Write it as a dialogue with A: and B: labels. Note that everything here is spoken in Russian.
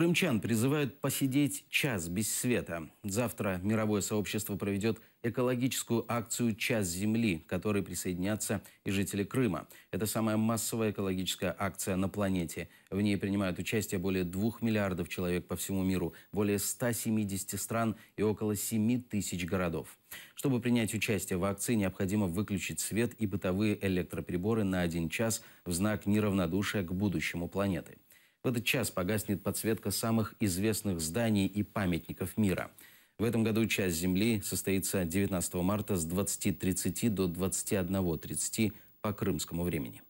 A: Крымчан призывают посидеть час без света. Завтра мировое сообщество проведет экологическую акцию «Час земли», к которой присоединятся и жители Крыма. Это самая массовая экологическая акция на планете. В ней принимают участие более 2 миллиардов человек по всему миру, более 170 стран и около 7 тысяч городов. Чтобы принять участие в акции, необходимо выключить свет и бытовые электроприборы на один час в знак неравнодушия к будущему планеты. В этот час погаснет подсветка самых известных зданий и памятников мира. В этом году часть Земли состоится 19 марта с 20.30 до 21.30 по крымскому времени.